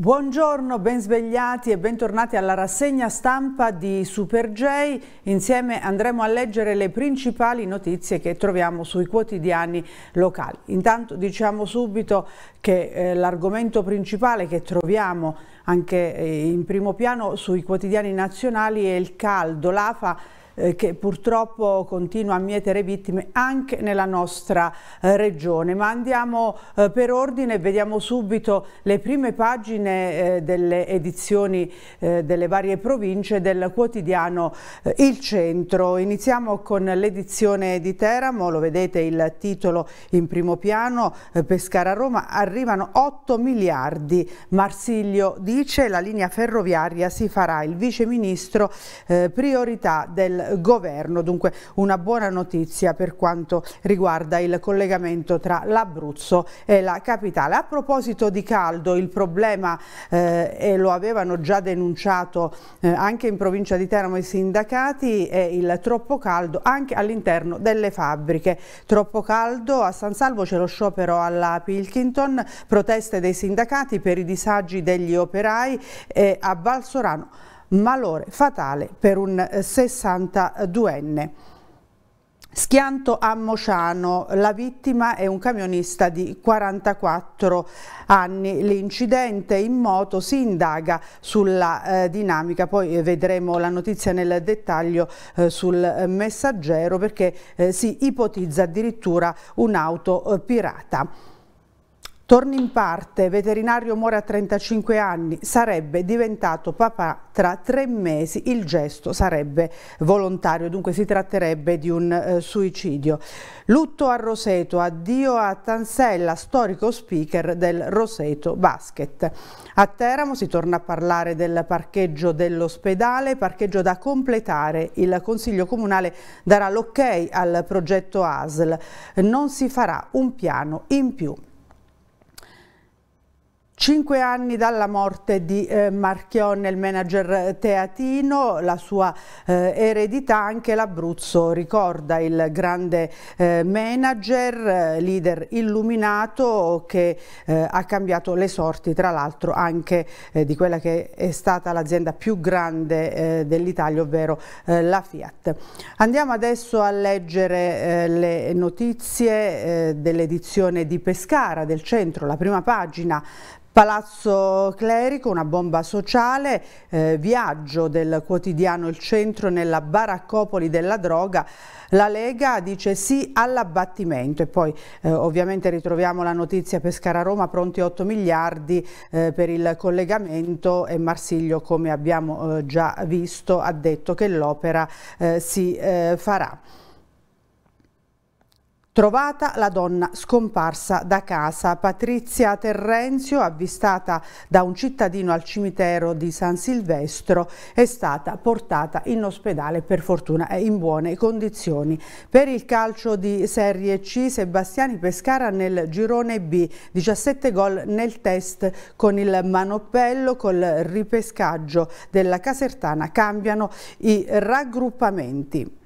Buongiorno, ben svegliati e bentornati alla rassegna stampa di Super J. Insieme andremo a leggere le principali notizie che troviamo sui quotidiani locali. Intanto diciamo subito che eh, l'argomento principale che troviamo anche eh, in primo piano sui quotidiani nazionali è il caldo. L'AFA eh, che purtroppo continua a mietere vittime anche nella nostra eh, regione. Ma andiamo eh, per ordine e vediamo subito le prime pagine delle edizioni delle varie province del quotidiano Il Centro. Iniziamo con l'edizione di Teramo, lo vedete il titolo in primo piano, Pescara Roma, arrivano 8 miliardi. Marsiglio dice la linea ferroviaria si farà il viceministro eh, priorità del governo, dunque una buona notizia per quanto riguarda il collegamento tra l'Abruzzo e la capitale. A proposito di caldo, il problema, eh, e lo avevano già denunciato eh, anche in provincia di Teramo i sindacati, è il troppo caldo anche all'interno delle fabbriche. Troppo caldo a San Salvo c'è lo sciopero alla Pilkington, proteste dei sindacati per i disagi degli operai e a Valsorano malore fatale per un 62enne. Eh, Schianto a Mociano, la vittima è un camionista di 44 anni. L'incidente in moto si indaga sulla eh, dinamica, poi eh, vedremo la notizia nel dettaglio eh, sul eh, messaggero perché eh, si ipotizza addirittura un'auto pirata. Torni in parte, veterinario muore a 35 anni, sarebbe diventato papà tra tre mesi, il gesto sarebbe volontario, dunque si tratterebbe di un eh, suicidio. Lutto a Roseto, addio a Tansella, storico speaker del Roseto Basket. A Teramo si torna a parlare del parcheggio dell'ospedale, parcheggio da completare, il Consiglio Comunale darà l'ok ok al progetto ASL, non si farà un piano in più. Cinque anni dalla morte di eh, Marchionne, il manager teatino, la sua eh, eredità anche l'Abruzzo ricorda il grande eh, manager, eh, leader illuminato che eh, ha cambiato le sorti tra l'altro anche eh, di quella che è stata l'azienda più grande dell'Italia, ovvero la Fiat. Andiamo adesso a leggere le notizie dell'edizione di Pescara, del centro, la prima pagina Palazzo Clerico, una bomba sociale, eh, viaggio del quotidiano Il Centro nella baraccopoli della droga, la Lega dice sì all'abbattimento e poi eh, ovviamente ritroviamo la notizia Pescara-Roma, pronti 8 miliardi eh, per il collegamento e Marsiglio come abbiamo eh, già visto ha detto che l'opera eh, si eh, farà. Trovata la donna scomparsa da casa, Patrizia Terrenzio, avvistata da un cittadino al cimitero di San Silvestro, è stata portata in ospedale, per fortuna è in buone condizioni. Per il calcio di Serie C, Sebastiani Pescara nel girone B, 17 gol nel test con il Manoppello, col ripescaggio della Casertana, cambiano i raggruppamenti.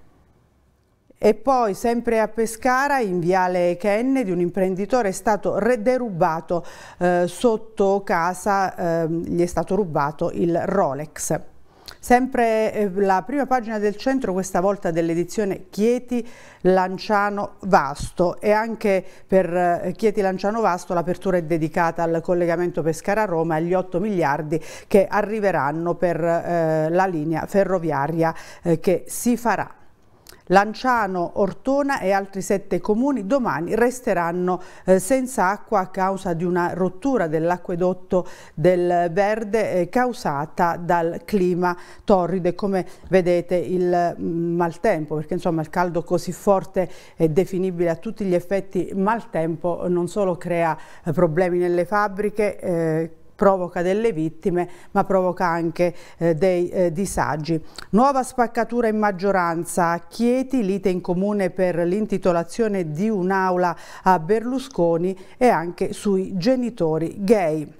E poi sempre a Pescara, in Viale Kennedy, un imprenditore è stato derubato eh, sotto casa, eh, gli è stato rubato il Rolex. Sempre eh, la prima pagina del centro, questa volta dell'edizione Chieti Lanciano Vasto e anche per eh, Chieti Lanciano Vasto l'apertura è dedicata al collegamento Pescara-Roma e agli 8 miliardi che arriveranno per eh, la linea ferroviaria che si farà. Lanciano, Ortona e altri sette comuni domani resteranno eh, senza acqua a causa di una rottura dell'acquedotto del Verde eh, causata dal clima torride. Come vedete il mm, maltempo, perché insomma il caldo così forte e definibile a tutti gli effetti maltempo non solo crea eh, problemi nelle fabbriche, eh, provoca delle vittime ma provoca anche eh, dei eh, disagi. Nuova spaccatura in maggioranza a Chieti, lite in comune per l'intitolazione di un'aula a Berlusconi e anche sui genitori gay.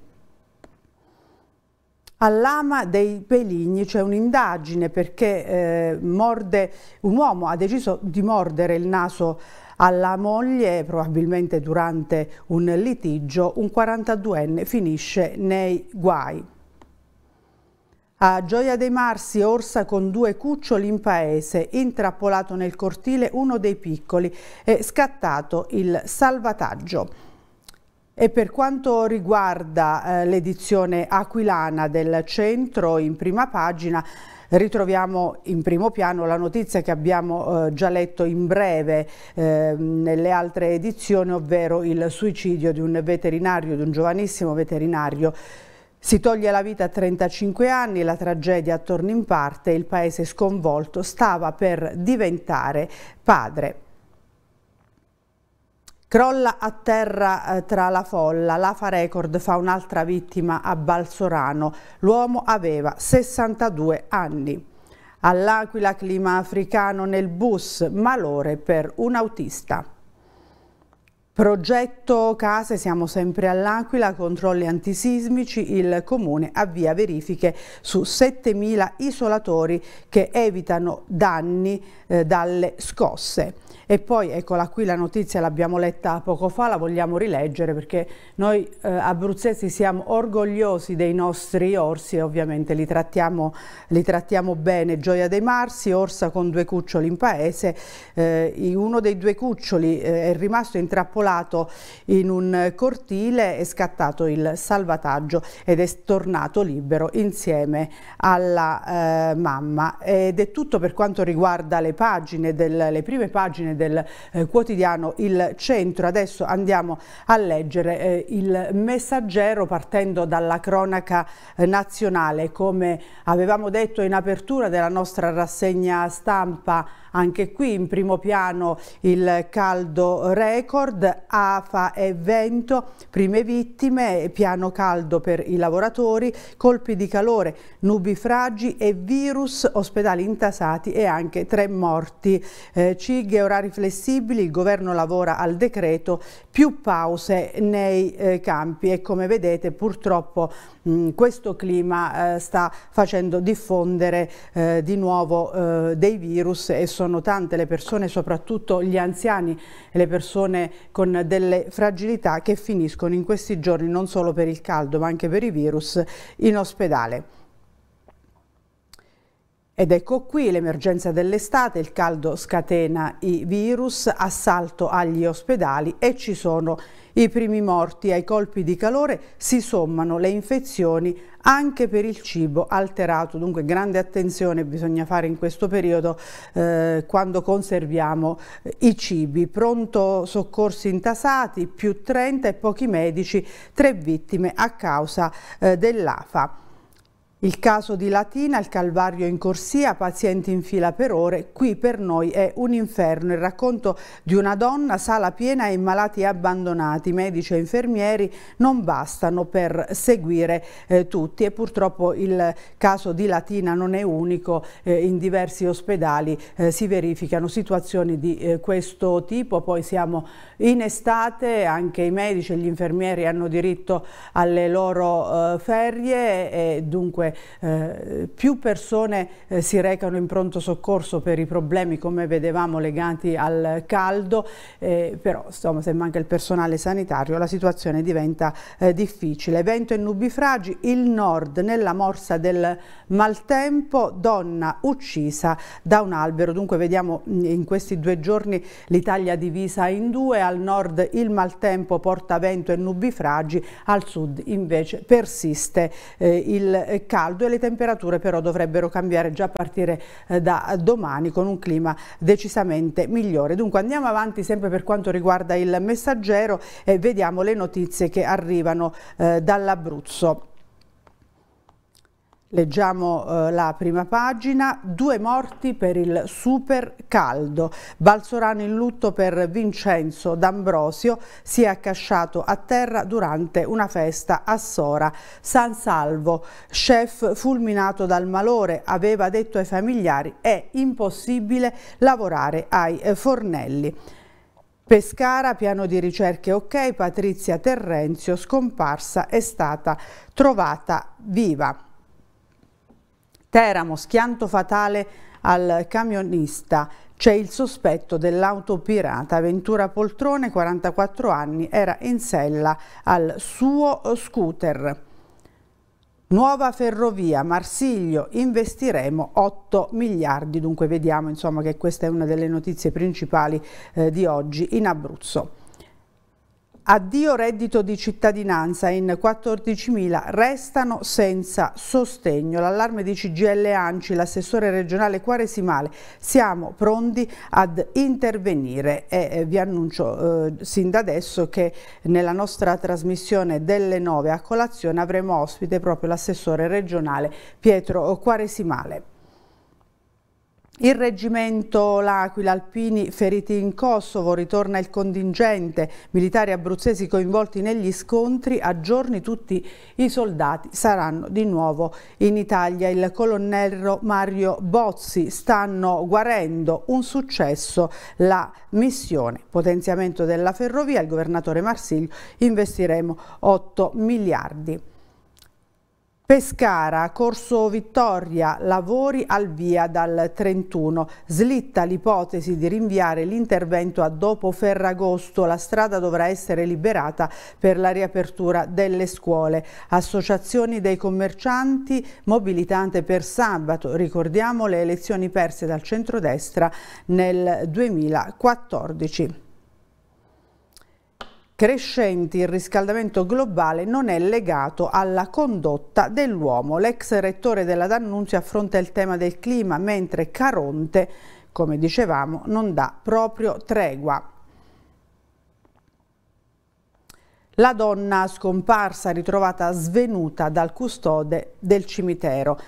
All'ama dei Peligni c'è cioè un'indagine perché eh, morde, un uomo ha deciso di mordere il naso alla moglie, probabilmente durante un litigio, un 42enne finisce nei guai. A Gioia dei Marsi, orsa con due cuccioli in paese, intrappolato nel cortile uno dei piccoli, è scattato il salvataggio. E per quanto riguarda eh, l'edizione aquilana del centro, in prima pagina ritroviamo in primo piano la notizia che abbiamo eh, già letto in breve eh, nelle altre edizioni, ovvero il suicidio di un veterinario, di un giovanissimo veterinario si toglie la vita a 35 anni, la tragedia torna in parte, il paese sconvolto stava per diventare padre. Crolla a terra eh, tra la folla, l'AFA Record fa un'altra vittima a Balsorano, l'uomo aveva 62 anni. All'Aquila clima africano nel bus, malore per un autista. Progetto Case, siamo sempre all'Aquila, controlli antisismici, il Comune avvia verifiche su 7.000 isolatori che evitano danni eh, dalle scosse. E poi, eccola qui la notizia, l'abbiamo letta poco fa, la vogliamo rileggere perché noi eh, abruzzesi siamo orgogliosi dei nostri orsi e ovviamente li trattiamo, li trattiamo bene. Gioia dei Marsi, orsa con due cuccioli in paese, eh, uno dei due cuccioli eh, è rimasto intrappolato in un cortile, è scattato il salvataggio ed è tornato libero insieme alla eh, mamma. Ed è tutto per quanto riguarda le pagine, del, le prime pagine del eh, quotidiano Il Centro. Adesso andiamo a leggere eh, il messaggero partendo dalla cronaca eh, nazionale. Come avevamo detto in apertura della nostra rassegna stampa, anche qui in primo piano il caldo record, afa e vento, prime vittime, piano caldo per i lavoratori, colpi di calore, nubifragi e virus, ospedali intasati e anche tre morti. Eh, Cighe, orari orari flessibili, il governo lavora al decreto, più pause nei eh, campi e come vedete purtroppo mh, questo clima eh, sta facendo diffondere eh, di nuovo eh, dei virus e sono tante le persone, soprattutto gli anziani e le persone con delle fragilità che finiscono in questi giorni non solo per il caldo ma anche per i virus in ospedale. Ed ecco qui l'emergenza dell'estate, il caldo scatena i virus, assalto agli ospedali e ci sono i primi morti. Ai colpi di calore si sommano le infezioni anche per il cibo alterato, dunque grande attenzione bisogna fare in questo periodo eh, quando conserviamo i cibi. Pronto soccorsi intasati, più 30 e pochi medici, tre vittime a causa eh, dell'AFA. Il caso di Latina, il Calvario in corsia, pazienti in fila per ore, qui per noi è un inferno. Il racconto di una donna, sala piena e malati abbandonati, medici e infermieri non bastano per seguire eh, tutti e purtroppo il caso di Latina non è unico, eh, in diversi ospedali eh, si verificano situazioni di eh, questo tipo, poi siamo in estate, anche i medici e gli infermieri hanno diritto alle loro eh, ferie e dunque eh, più persone eh, si recano in pronto soccorso per i problemi come vedevamo legati al caldo, eh, però insomma, se manca il personale sanitario la situazione diventa eh, difficile. Vento e nubifragi, il nord nella morsa del maltempo, donna uccisa da un albero. Dunque vediamo mm, in questi due giorni l'Italia divisa in due, al nord il maltempo porta vento e nubifragi, al sud invece persiste eh, il caldo caldo e le temperature però dovrebbero cambiare già a partire eh, da domani con un clima decisamente migliore. Dunque andiamo avanti sempre per quanto riguarda il messaggero e vediamo le notizie che arrivano eh, dall'Abruzzo. Leggiamo eh, la prima pagina, due morti per il super caldo, Balsorano in lutto per Vincenzo D'Ambrosio, si è accasciato a terra durante una festa a Sora. San Salvo, chef fulminato dal malore, aveva detto ai familiari è impossibile lavorare ai eh, fornelli. Pescara, piano di ricerche ok, Patrizia Terrenzio scomparsa è stata trovata viva. Teramo, schianto fatale al camionista. C'è il sospetto dell'auto pirata. Ventura Poltrone, 44 anni, era in sella al suo scooter. Nuova ferrovia, Marsiglio, investiremo 8 miliardi, dunque vediamo insomma, che questa è una delle notizie principali eh, di oggi in Abruzzo. Addio reddito di cittadinanza, in 14.000 restano senza sostegno. L'allarme di CGL Anci, l'assessore regionale Quaresimale, siamo pronti ad intervenire e eh, vi annuncio eh, sin da adesso che nella nostra trasmissione delle 9 a colazione avremo ospite proprio l'assessore regionale Pietro Quaresimale. Il reggimento L'Aquila Alpini feriti in Kosovo, ritorna il contingente, militari abruzzesi coinvolti negli scontri, a giorni tutti i soldati saranno di nuovo in Italia. Il colonnello Mario Bozzi stanno guarendo un successo la missione potenziamento della ferrovia, il governatore Marsiglio investiremo 8 miliardi Pescara, Corso Vittoria, lavori al via dal 31. Slitta l'ipotesi di rinviare l'intervento a dopo Ferragosto. La strada dovrà essere liberata per la riapertura delle scuole. Associazioni dei commercianti, mobilitante per sabato. Ricordiamo le elezioni perse dal centrodestra nel 2014 crescenti il riscaldamento globale non è legato alla condotta dell'uomo. L'ex rettore della D'Annunzio affronta il tema del clima, mentre Caronte, come dicevamo, non dà proprio tregua. La donna scomparsa ritrovata svenuta dal custode del cimitero.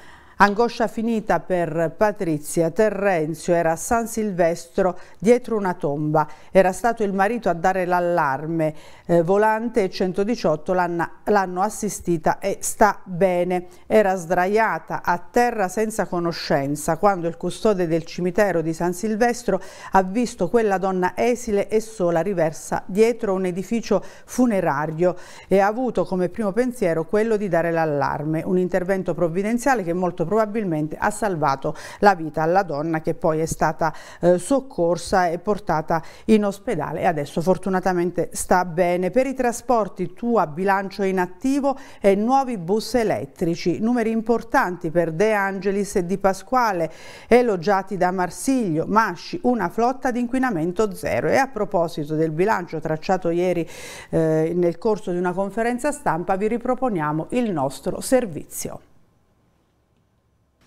Angoscia finita per Patrizia. Terrenzio era a San Silvestro dietro una tomba. Era stato il marito a dare l'allarme. Eh, volante 118 l'hanno assistita e sta bene. Era sdraiata a terra senza conoscenza quando il custode del cimitero di San Silvestro ha visto quella donna esile e sola riversa dietro un edificio funerario e ha avuto come primo pensiero quello di dare l'allarme. Un intervento provvidenziale che è molto probabilmente probabilmente ha salvato la vita alla donna che poi è stata eh, soccorsa e portata in ospedale e adesso fortunatamente sta bene. Per i trasporti Tua bilancio inattivo e nuovi bus elettrici, numeri importanti per De Angelis e Di Pasquale, elogiati da Marsiglio, Masci, una flotta di inquinamento zero. E a proposito del bilancio tracciato ieri eh, nel corso di una conferenza stampa vi riproponiamo il nostro servizio.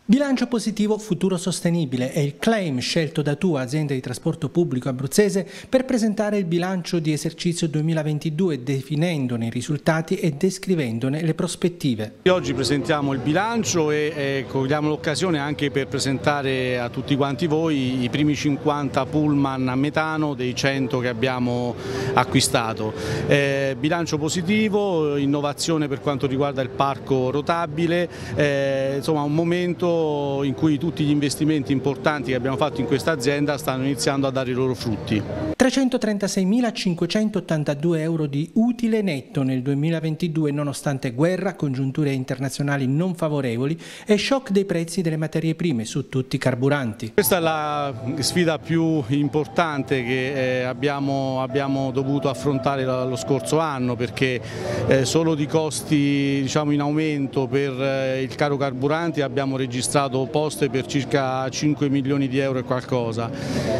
Bilancio positivo futuro sostenibile è il claim scelto da Tua, azienda di trasporto pubblico abruzzese, per presentare il bilancio di esercizio 2022 definendone i risultati e descrivendone le prospettive. Oggi presentiamo il bilancio e eh, cogliamo l'occasione anche per presentare a tutti quanti voi i primi 50 pullman a metano dei 100 che abbiamo acquistato. Eh, bilancio positivo, innovazione per quanto riguarda il parco rotabile, eh, insomma un momento in cui tutti gli investimenti importanti che abbiamo fatto in questa azienda stanno iniziando a dare i loro frutti. 336.582 euro di utile netto nel 2022 nonostante guerra, congiunture internazionali non favorevoli e shock dei prezzi delle materie prime su tutti i carburanti. Questa è la sfida più importante che eh, abbiamo, abbiamo dovuto affrontare lo scorso anno perché eh, solo di costi diciamo, in aumento per eh, il caro carburanti abbiamo registrato amministrato poste per circa 5 milioni di euro e qualcosa.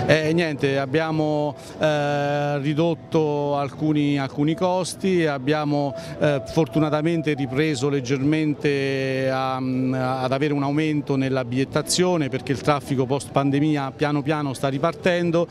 E niente, abbiamo eh, ridotto alcuni, alcuni, costi, abbiamo eh, fortunatamente ripreso leggermente a, ehm, ad avere un aumento nella bigliettazione perché il traffico post pandemia piano piano sta ripartendo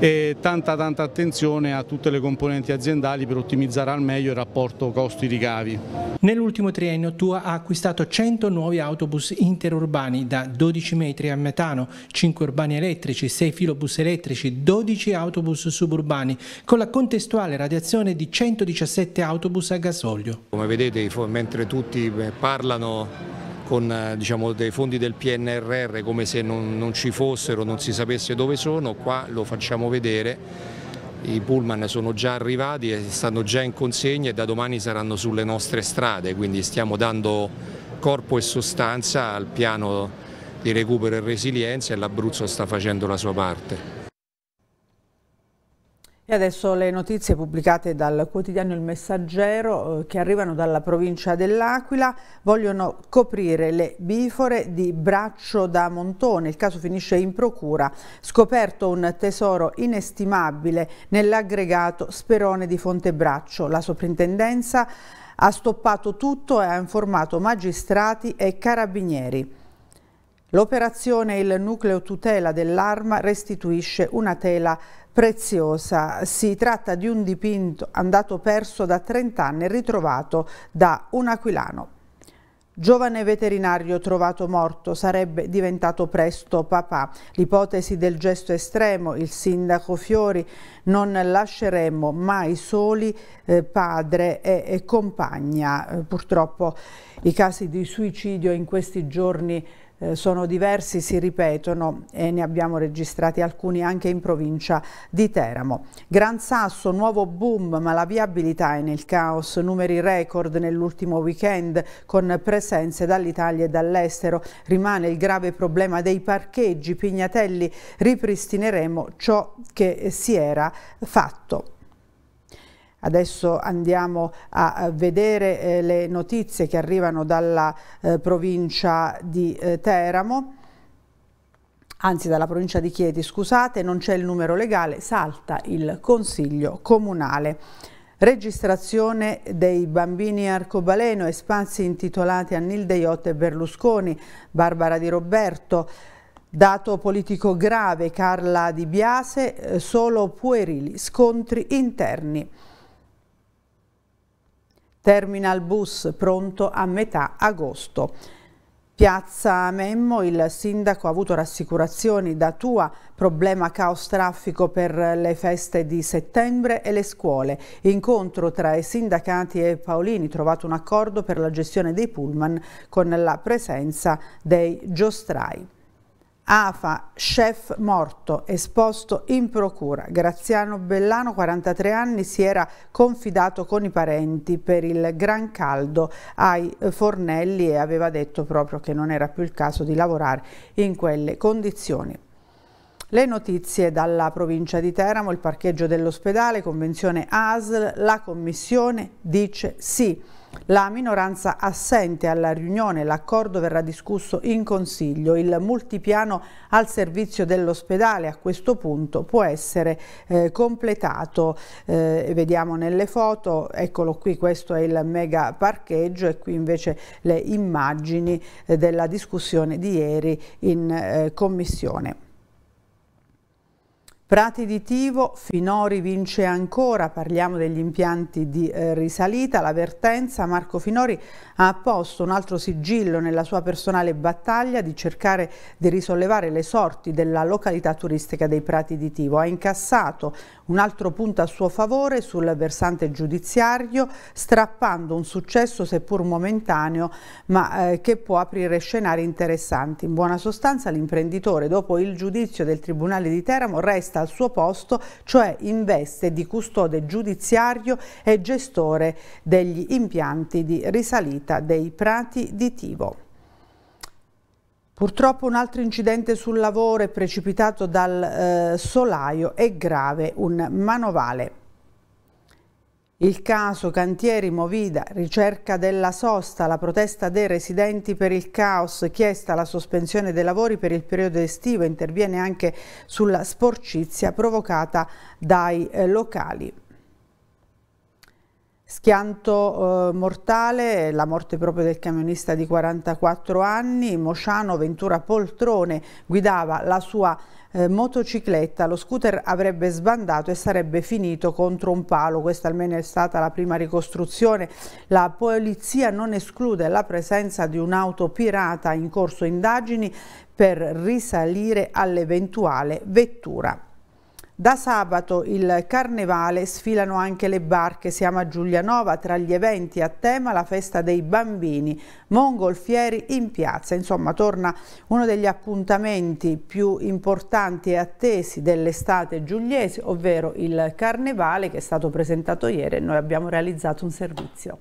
e tanta tanta attenzione a tutte le componenti aziendali per ottimizzare al meglio il rapporto costi-ricavi. Nell'ultimo triennio Tua ha acquistato 100 nuovi autobus interurbani urbani da 12 metri a metano, 5 urbani elettrici, 6 filobus elettrici, 12 autobus suburbani, con la contestuale radiazione di 117 autobus a gasolio. Come vedete, mentre tutti eh, parlano con eh, diciamo, dei fondi del PNRR come se non, non ci fossero, non si sapesse dove sono, qua lo facciamo vedere i pullman sono già arrivati e stanno già in consegna e da domani saranno sulle nostre strade, quindi stiamo dando corpo e sostanza al piano di recupero e resilienza e l'Abruzzo sta facendo la sua parte. E adesso le notizie pubblicate dal quotidiano Il Messaggero eh, che arrivano dalla provincia dell'Aquila vogliono coprire le bifore di Braccio da Montone. Il caso finisce in procura. Scoperto un tesoro inestimabile nell'aggregato Sperone di Fonte Braccio. La soprintendenza ha stoppato tutto e ha informato magistrati e carabinieri. L'operazione Il nucleo tutela dell'arma restituisce una tela preziosa. Si tratta di un dipinto andato perso da 30 anni e ritrovato da un aquilano. Giovane veterinario trovato morto sarebbe diventato presto papà. L'ipotesi del gesto estremo, il sindaco Fiori, non lasceremo mai soli eh, padre e, e compagna. Eh, purtroppo i casi di suicidio in questi giorni eh, sono diversi, si ripetono e ne abbiamo registrati alcuni anche in provincia di Teramo. Gran Sasso, nuovo boom, ma la viabilità è nel caos, numeri record nell'ultimo weekend con presenze dall'Italia e dall'estero. Rimane il grave problema dei parcheggi, Pignatelli, ripristineremo ciò che si era fatto. Adesso andiamo a vedere eh, le notizie che arrivano dalla eh, provincia di eh, Teramo anzi dalla provincia di Chieti, scusate, non c'è il numero legale, salta il Consiglio Comunale. Registrazione dei bambini arcobaleno e spazi intitolati a Nilde Iotte e Berlusconi, Barbara Di Roberto, Dato politico grave, Carla Di Biase, eh, solo puerili, scontri interni. Terminal bus pronto a metà agosto. Piazza Memmo, il sindaco ha avuto rassicurazioni da tua problema caos traffico per le feste di settembre e le scuole. Incontro tra i sindacati e Paolini, trovato un accordo per la gestione dei pullman con la presenza dei giostrai. AFA, chef morto, esposto in procura. Graziano Bellano, 43 anni, si era confidato con i parenti per il gran caldo ai fornelli e aveva detto proprio che non era più il caso di lavorare in quelle condizioni. Le notizie dalla provincia di Teramo, il parcheggio dell'ospedale, convenzione ASL, la commissione dice sì. La minoranza assente alla riunione, l'accordo verrà discusso in consiglio, il multipiano al servizio dell'ospedale a questo punto può essere eh, completato, eh, vediamo nelle foto, eccolo qui, questo è il mega parcheggio e qui invece le immagini eh, della discussione di ieri in eh, commissione. Prati di Tivo, Finori vince ancora, parliamo degli impianti di eh, risalita, l'avvertenza, Marco Finori ha apposto un altro sigillo nella sua personale battaglia di cercare di risollevare le sorti della località turistica dei Prati di Tivo, ha incassato un altro punto a suo favore sul versante giudiziario, strappando un successo seppur momentaneo ma eh, che può aprire scenari interessanti. In buona sostanza l'imprenditore dopo il giudizio del Tribunale di Teramo resta al suo posto, cioè in veste di custode giudiziario e gestore degli impianti di risalita dei prati di Tivo. Purtroppo un altro incidente sul lavoro è precipitato dal eh, solaio e grave un manovale. Il caso Cantieri Movida, ricerca della sosta, la protesta dei residenti per il caos, chiesta la sospensione dei lavori per il periodo estivo, interviene anche sulla sporcizia provocata dai eh, locali. Schianto eh, mortale, la morte proprio del camionista di 44 anni, Mosciano Ventura Poltrone guidava la sua eh, motocicletta, lo scooter avrebbe sbandato e sarebbe finito contro un palo, questa almeno è stata la prima ricostruzione. La polizia non esclude la presenza di un'auto pirata in corso indagini per risalire all'eventuale vettura da sabato il carnevale sfilano anche le barche, siamo a Giulianova, tra gli eventi a tema la festa dei bambini, mongolfieri in piazza, insomma torna uno degli appuntamenti più importanti e attesi dell'estate giugliese, ovvero il carnevale che è stato presentato ieri e noi abbiamo realizzato un servizio.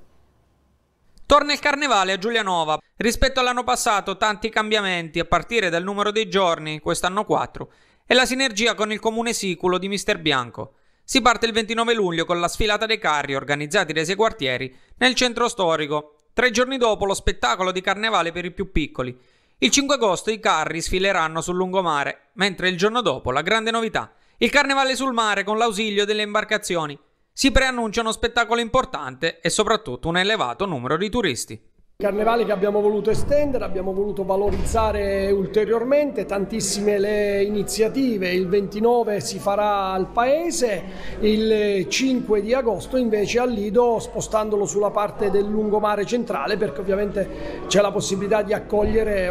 Torna il carnevale a Giulianova. Rispetto all'anno passato tanti cambiamenti a partire dal numero dei giorni, quest'anno 4 e la sinergia con il comune siculo di Mister Bianco. Si parte il 29 luglio con la sfilata dei carri organizzati dai sei quartieri nel centro storico. Tre giorni dopo lo spettacolo di carnevale per i più piccoli. Il 5 agosto i carri sfileranno sul lungomare, mentre il giorno dopo la grande novità, il carnevale sul mare con l'ausilio delle imbarcazioni. Si preannuncia uno spettacolo importante e soprattutto un elevato numero di turisti. Carnevale che abbiamo voluto estendere, abbiamo voluto valorizzare ulteriormente, tantissime le iniziative, il 29 si farà al paese, il 5 di agosto invece al Lido spostandolo sulla parte del lungomare centrale perché ovviamente c'è la possibilità di accogliere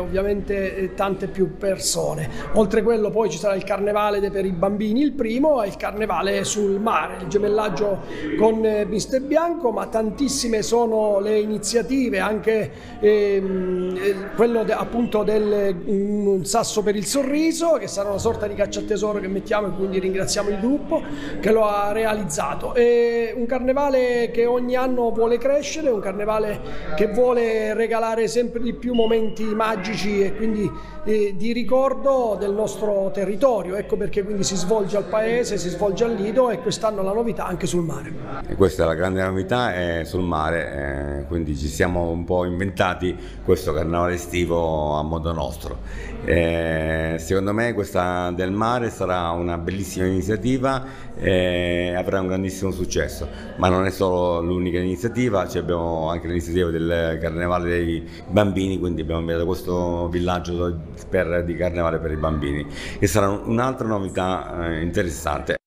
eh, tante più persone. Oltre quello poi ci sarà il carnevale per i bambini il primo e il carnevale sul mare, il gemellaggio con eh, Mister Bianco ma tantissime sono le iniziative anche eh, ehm, eh, quello de, appunto del mm, un sasso per il sorriso, che sarà una sorta di caccia a tesoro che mettiamo e quindi ringraziamo il gruppo che lo ha realizzato. È un carnevale che ogni anno vuole crescere, un carnevale che vuole regalare sempre di più momenti magici e quindi eh, di ricordo del nostro territorio, ecco perché quindi si svolge al paese, si svolge al Lido e quest'anno la novità anche sul mare. E questa è la grande novità, è sul mare, eh, quindi ci siamo un po' inventati questo carnevale estivo a modo nostro. Eh, secondo me questa del mare sarà una bellissima iniziativa e eh, avrà un grandissimo successo, ma non è solo l'unica iniziativa, cioè abbiamo anche l'iniziativa del carnevale dei bambini, quindi abbiamo invitato questo villaggio per, di carnevale per i bambini, che sarà un'altra novità eh, interessante.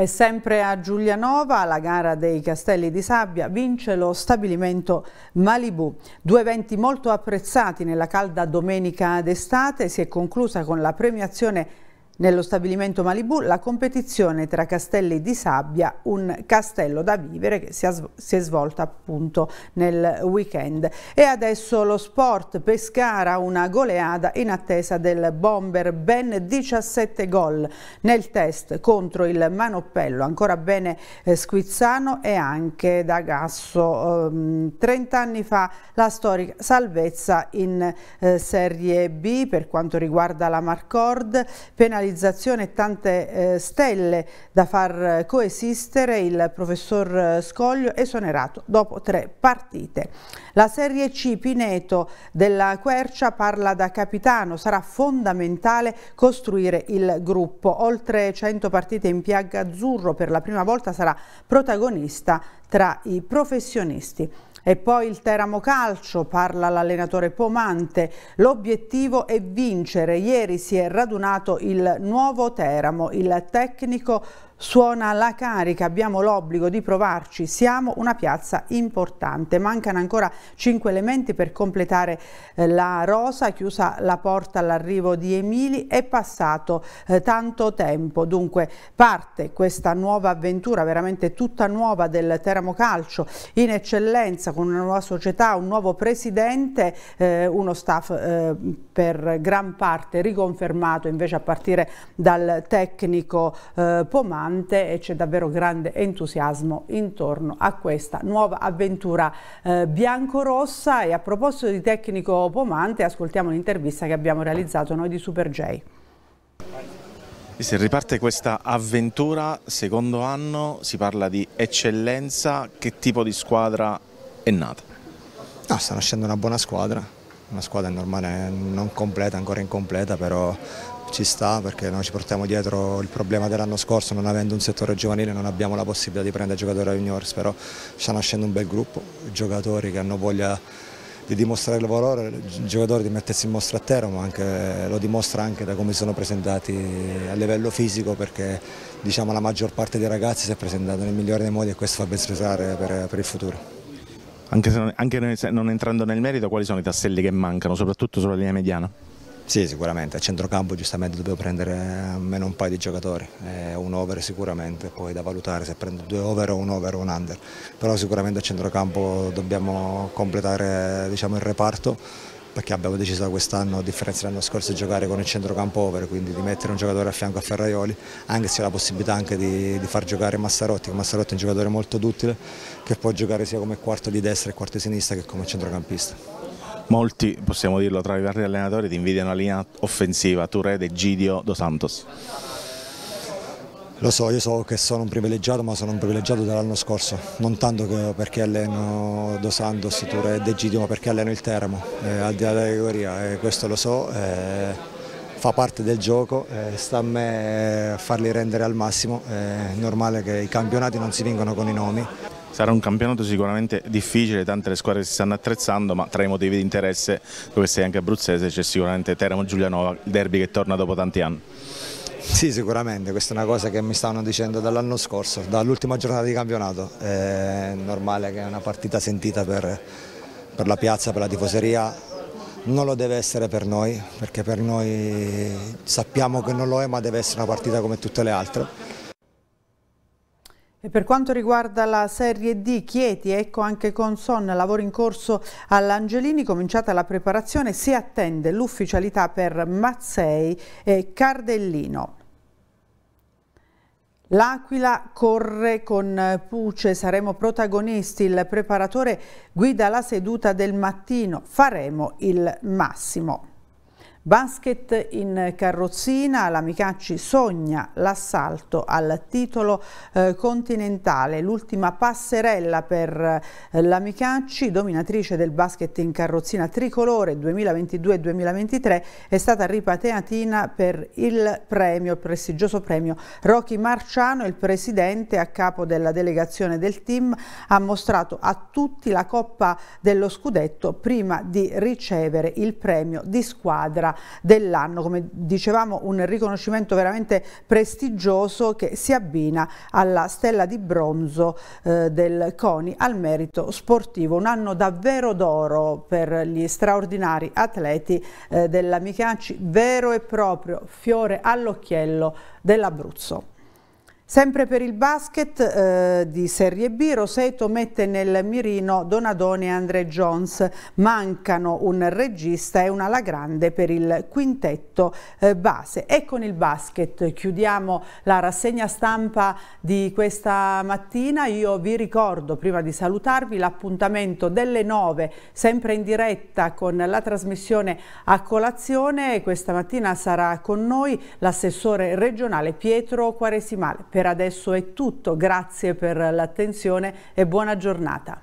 E sempre a Giulianova, la gara dei Castelli di Sabbia, vince lo stabilimento Malibu. Due eventi molto apprezzati nella calda domenica d'estate. Si è conclusa con la premiazione nello stabilimento Malibu la competizione tra castelli di sabbia, un castello da vivere che si è, svolta appunto nel weekend. E adesso lo sport Pescara, una goleada in attesa del bomber, ben 17 gol nel test contro il Manoppello, ancora bene eh, Squizzano e anche D'Agasso. 30 ehm, anni fa la storica salvezza in eh, Serie B per quanto riguarda la Marcord, penalizzazione realizzazione tante eh, stelle da far coesistere, il professor Scoglio esonerato dopo tre partite. La Serie C Pineto della Quercia parla da capitano, sarà fondamentale costruire il gruppo. Oltre 100 partite in piaga azzurro per la prima volta sarà protagonista tra i professionisti. E poi il Teramo Calcio, parla l'allenatore Pomante, l'obiettivo è vincere. Ieri si è radunato il nuovo Teramo, il tecnico Suona la carica, abbiamo l'obbligo di provarci, siamo una piazza importante. Mancano ancora cinque elementi per completare eh, la rosa, chiusa la porta all'arrivo di Emili, è passato eh, tanto tempo. Dunque parte questa nuova avventura, veramente tutta nuova del Teramo Calcio, in eccellenza, con una nuova società, un nuovo presidente, eh, uno staff per gran parte riconfermato invece a partire dal tecnico Pomano motivante e c'è davvero grande entusiasmo intorno a questa nuova avventura eh, biancorossa e a proposito di tecnico pomante ascoltiamo l'intervista che abbiamo realizzato noi di Super J. Se riparte questa avventura, secondo anno, si parla di eccellenza, che tipo di squadra è nata? No, sta nascendo una buona squadra, una squadra normale non completa, ancora incompleta, però ci sta perché noi ci portiamo dietro il problema dell'anno scorso, non avendo un settore giovanile non abbiamo la possibilità di prendere giocatori a juniors, però sta nascendo un bel gruppo, giocatori che hanno voglia di dimostrare il valore, il giocatore di mettersi in mostra a terra, ma anche, lo dimostra anche da come sono presentati a livello fisico perché diciamo, la maggior parte dei ragazzi si è presentata nel migliore dei modi e questo fa ben sperare per, per il futuro. Anche, non, anche non entrando nel merito, quali sono i tasselli che mancano, soprattutto sulla linea mediana? Sì, sicuramente. A centrocampo giustamente dobbiamo prendere eh, almeno un paio di giocatori, eh, un over sicuramente, poi da valutare se prendo due over o un over o un under. Però sicuramente a centrocampo dobbiamo completare diciamo, il reparto perché abbiamo deciso quest'anno, a differenza dell'anno scorso, di giocare con il centrocampo over, quindi di mettere un giocatore a fianco a Ferraioli, anche se ha la possibilità anche di, di, far giocare Massarotti, Massarotti è un giocatore molto duttile che può giocare sia come quarto di destra e quarto di sinistra che come centrocampista molti, possiamo dirlo tra i vari allenatori, ti invidiano la linea offensiva, Touré, De Gidio, Dos Santos. Lo so, io so che sono un privilegiato, ma sono un privilegiato dall'anno scorso, non tanto perché alleno Dos Santos, Touré e De Gidio, ma perché alleno il Teramo, eh, al di là della categoria, eh, questo lo so, eh, fa parte del gioco, eh, sta a me farli rendere al massimo, eh, è normale che i campionati non si vincono con i nomi, Sarà un campionato sicuramente difficile, tante le squadre si stanno attrezzando, ma tra i motivi di interesse, dove sei anche abruzzese, c'è sicuramente Teramo Giulianova, il derby che torna dopo tanti anni. Sì, sicuramente, questa è una cosa che mi stavano dicendo dall'anno scorso, dall'ultima giornata di campionato. È normale che è una partita sentita per, per la piazza, per la tifoseria, non lo deve essere per noi, perché per noi sappiamo che non lo è, ma deve essere una partita come tutte le altre e per quanto riguarda la Serie D, Chieti, ecco anche con Son, lavoro in corso all'Angelini, cominciata la preparazione, si attende l'ufficialità per Mazzei e Cardellino. L'Aquila corre con Puce, saremo protagonisti, il preparatore guida la seduta del mattino, faremo il massimo. Basket in carrozzina, l'Amicacci sogna l'assalto al titolo eh, continentale, l'ultima passerella per eh, l'Amicacci, dominatrice del basket in carrozzina tricolore 2022-2023, è stata ripateatina per il premio, il prestigioso premio Rocky Marciano, il presidente a capo della delegazione del team, ha mostrato a tutti la coppa dello scudetto prima di ricevere il premio di squadra dell'anno, come dicevamo un riconoscimento veramente prestigioso che si abbina alla stella di bronzo eh, del CONI al merito sportivo, un anno davvero d'oro per gli straordinari atleti eh, della Michelacci, vero e proprio fiore all'occhiello dell'Abruzzo. Sempre per il basket eh, di Serie B, Roseto mette nel mirino Donadoni e Andre Jones. Mancano un regista e una alla grande per il quintetto eh, base. E con il basket chiudiamo la rassegna stampa di questa mattina. Io vi ricordo, prima di salutarvi, l'appuntamento delle 9, sempre in diretta con la trasmissione a colazione. Questa mattina sarà con noi l'assessore regionale Pietro Quaresimale per adesso è tutto, grazie per l'attenzione e buona giornata.